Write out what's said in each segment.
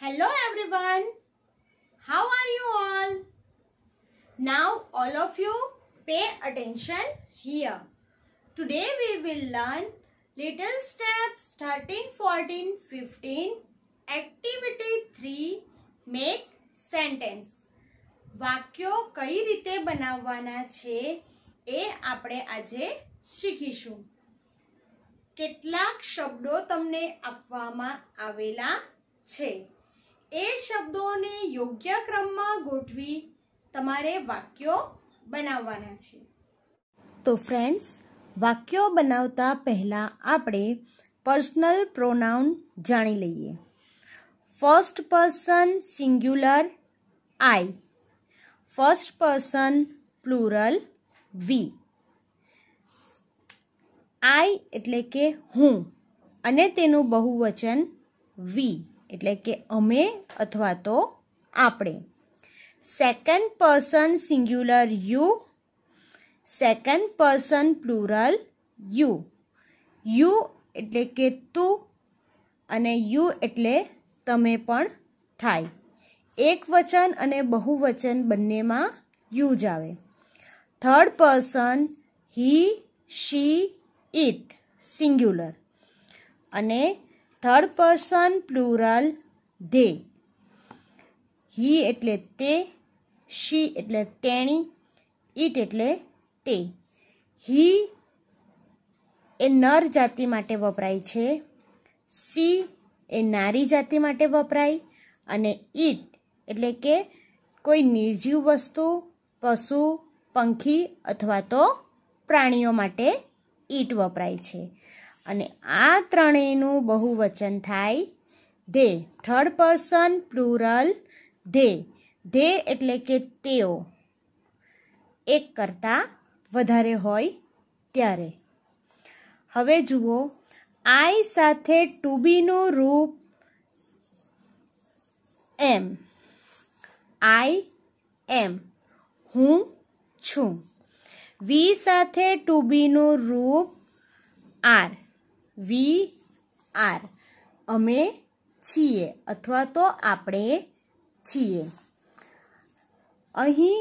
Hello everyone. How are you all? Now all of you pay attention here. Today we will learn little steps 13, 14, 15. Activity 3 make sentence. વાક્યો કઈ રીતે બનાવવાના છે એ આપણે આજે શીખીશું કેટલાક શબ્દો તમને આપવામાં આવેલા છે એ શબ્દોને યોગ્ય ક્રમમાં ગોઠવી તમારે વાક્યો બનાવવાના છે તો ફ્રેન્ડ્સ વાક્યો બનાવતા પહેલાં આપણે પર્સનલ પ્રોનાઉન જાણી લઈએ first person singular I first person plural we I એટલે કે હું અને તેનું બહુવચન વી એટલે કે અમે અથવા તો આપણે second person singular you second person plural you you એટલે કે તું અને યુ એટલે તમે પણ થાય એક વચન અને બહુવચન બંનેમાં યુજ આવે third person he she it singular અને third person plural they he એટલે તે શી એટલે તેણી ઈટ એટલે તે હી એ નર જાતિ માટે વપરાય છે સી એ નારી જાતિ માટે વપરાય અને ઈટ એટલે કે કોઈ નિર્જીવ વસ્તુ પશુ પંખી અથવા તો પ્રાણીઓ માટે ઈટ વપરાય છે અને આ ત્રણેયનું બહુવચન થાય they third person plural they they એટલે કે તેઓ એક કરતાં વધારે હોય ત્યારે હવે જુઓ આઈ સાથે ટુબીનું રૂપ એમ આઈ એમ હું છું વી સાથે ટુબીનું રૂપ આર વી આર અમે છીએ અથવા તો આપણે છીએ અહીં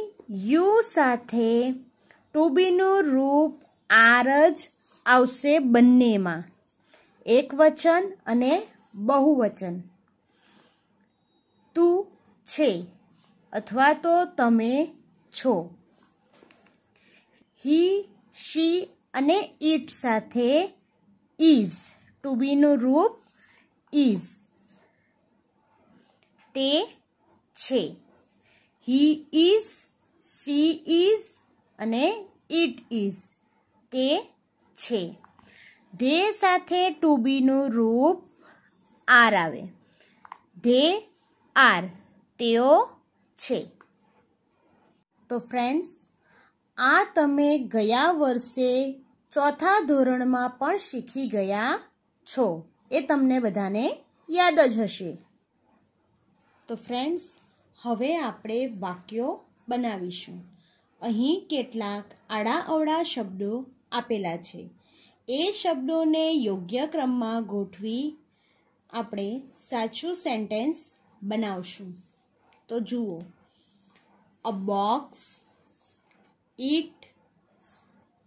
યુ સાથે ટુ બીનું રૂપ આર જ આવશે બંનેમાં એક વચન અને બહુવચન તું છે અથવા તો તમે છો હી શી અને ઇટ સાથે ઇઝ ટુ બીનું રૂપ ઇઝ તે છે હી ઇઝ સી ઇઝ અને ઇટ ઇઝ તે છે ધે સાથે ટુ બીનું રૂપ આર આવે ધે આર તેઓ છે તો ફ્રેન્ડ્સ આ તમે ગયા વર્ષે ચોથા ધોરણમાં પણ શીખી ગયા છો એ તમને બધાને યાદ જ હશે તો ફ્રેન્ડ્સ હવે આપણે વાક્યો બનાવીશું અહીં કેટલાક આડાઅવળા શબ્દો આપેલા છે એ શબ્દોને યોગ્ય ક્રમમાં ગોઠવી આપણે સાચું સેન્ટેન્સ બનાવશું તો જુઓ અ બોક્સ ઇટ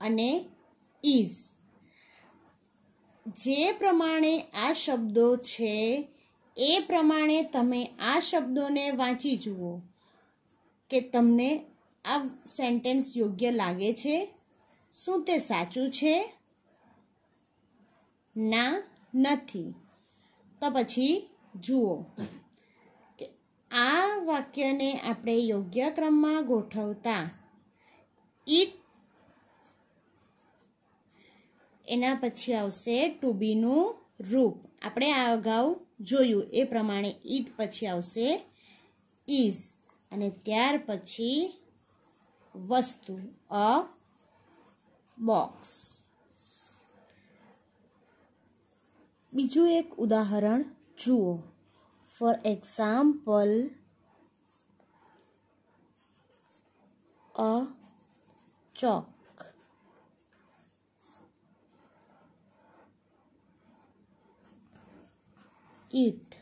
અને ઇઝ જે પ્રમાણે આ શબ્દો છે એ પ્રમાણે તમે આ શબ્દોને વાંચી જુઓ કે તમને આ સેન્ટેન્સ યોગ્ય લાગે છે શું તે સાચું છે ના નથી તો પછી જુઓ આ વાક્યને આપણે યોગ્ય ક્રમમાં ગોઠવતા ઇટ એના પછી આવશે ટુબીનું રૂપ આપણે આ અગાઉ જોયું એ પ્રમાણે ઈટ પછી આવશે ઇઝ અને ત્યાર પછી વસ્તુ અ બોક્સ બીજું એક ઉદાહરણ જુઓ for example a chalk it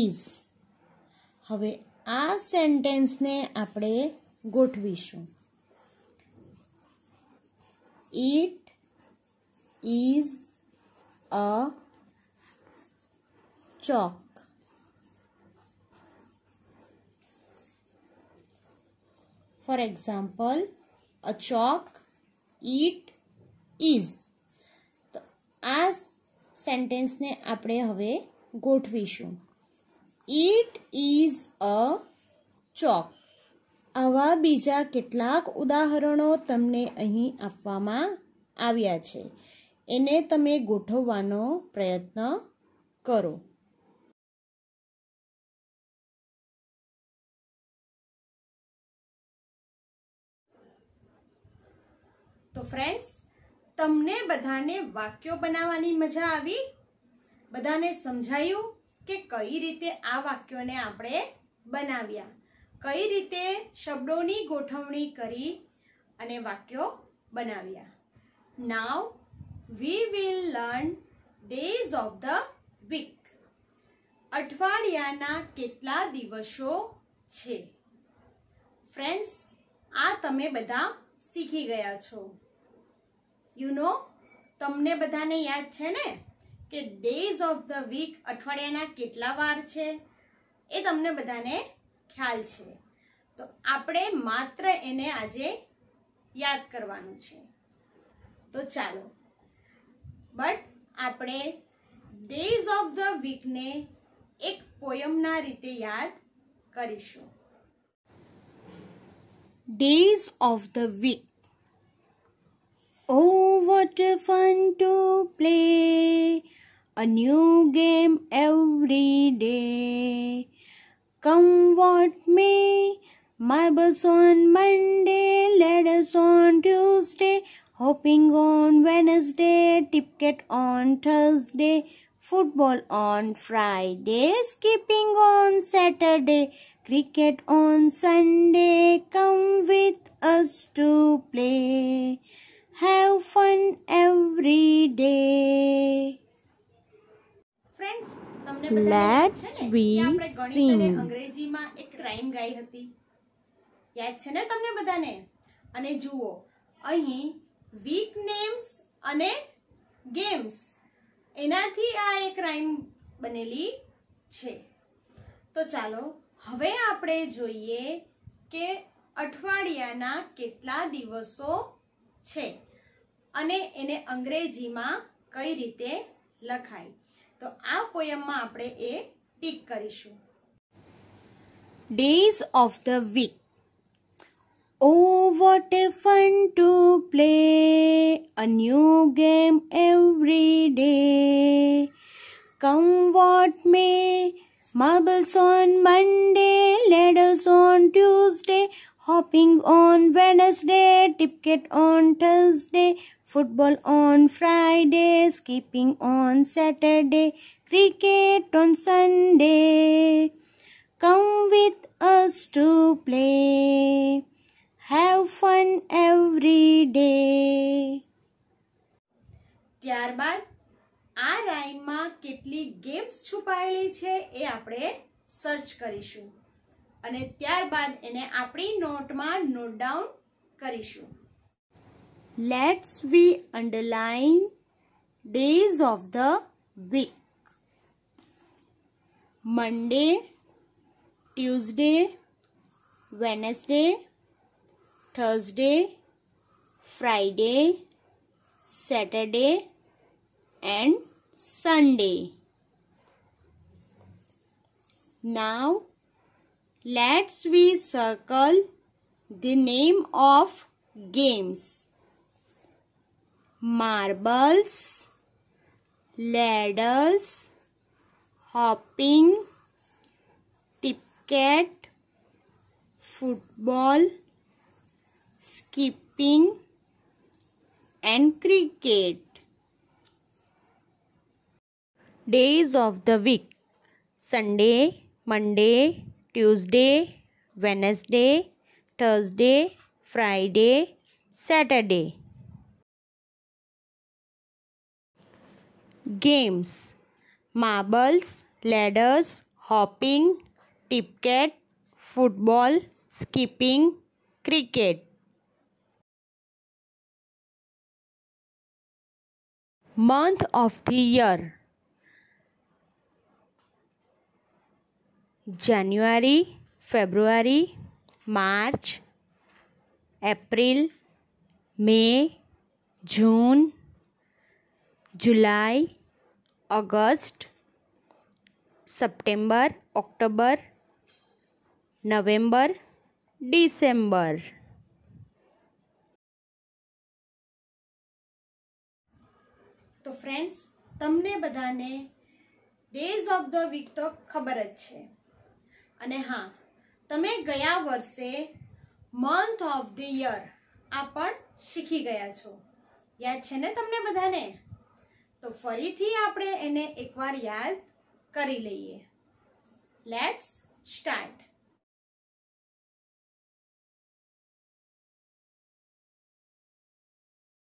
is હવે આ સેન્ટેન્સને આપણે ગોઠવીશું it is a chalk for example a chalk it is સેન્ટેન્સને આપણે હવે ગોઠવીશું ઇટ ઇઝ અ ચોક આવા બીજા કેટલાક ઉદાહરણો તમને અહીં આપવામાં આવ્યા છે એને તમે ગોઠવવાનો પ્રયત્ન કરો તો ફ્રેન્ડ્સ તમને બધાને વાક્યો બનાવવાની મજા આવી બધાને સમજાયું કે કઈ રીતે આ વાક્યોને આપણે બનાવ્યા કઈ રીતે શબ્દોની ગોઠવણી કરી અને વાક્યો બનાવ્યા now we will learn days of the week અઠવાડિયાના કેટલા દિવસો છે ફ્રેન્ડ્સ આ તમે બધા શીખી ગયા છો યુ નો તમને બધાને યાદ છે ને કે ડેઝ ઓફ ધ વીક અઠવાડિયાના કેટલા વાર છે એ તમને બધાને ખ્યાલ છે તો આપણે માત્ર એને આજે યાદ કરવાનું છે તો ચાલો બટ આપણે ડેઝ ઓફ ધ વીકને એક પોયમના રીતે યાદ કરીશું days of the week Oh, what fun to play a new game every day. Come what may, my bus on Monday, letters on Tuesday, hopping on Wednesday, tipket on Thursday, football on Friday, skipping on Saturday, cricket on Sunday. Come with us to play. Have fun every day friends તમને let's we sing અંગ્રેજીમાં એક rhyme ગાઈ હતી યાદ છે ને તમને બધાને અને જુઓ અહીં વીક નેમ્સ અને ગેમ્સ એનાથી આ એક રાઈમ બનેલી છે તો ચાલો હવે આપણે જોઈએ કે અઠવાડિયાના કેટલા દિવસો છે અને એને અંગ્રેજીમાં કઈ રીતે લખાય તો આ પોયમમાં આપણે એ ટીક કરીશું days of the week oh what a fun to play a new game every day come what may marbles on Monday. Hopping on Wednesday, Tipket on Thursday, Football on Friday, Skipping on Saturday, Cricket on Sunday. Come with us to play. Have fun every day. ત્યારબાદ આ રાઈમમાં કેટલી games છુપાયેલી છે એ આપણે search કરીશું અને ત્યારબાદ એને આપણી નોટમાં નોટ ડાઉન કરીશું let's we underline days of the week Monday Tuesday Wednesday Thursday Friday Saturday and Sunday now Let's we circle the name of games. Marbles, ladders, hopping, tipcat, football, skipping and cricket. Days of the week Sunday, Monday, Tuesday Wednesday Thursday Friday Saturday games marbles ladders hopping tipcat football skipping cricket month of the year January February March April May June July August September October November December તો friends તમને બધાને days of the week તો ખબર જ છે અને હા તમે ગયા વર્ષે મંથ ઓફ ધ યર આ પણ શીખી ગયા છો યાદ છે ને તમને બધાને તો ફરીથી આપણે એને એકવાર યાદ કરી લઈએ લેટ્સ સ્ટાર્ટ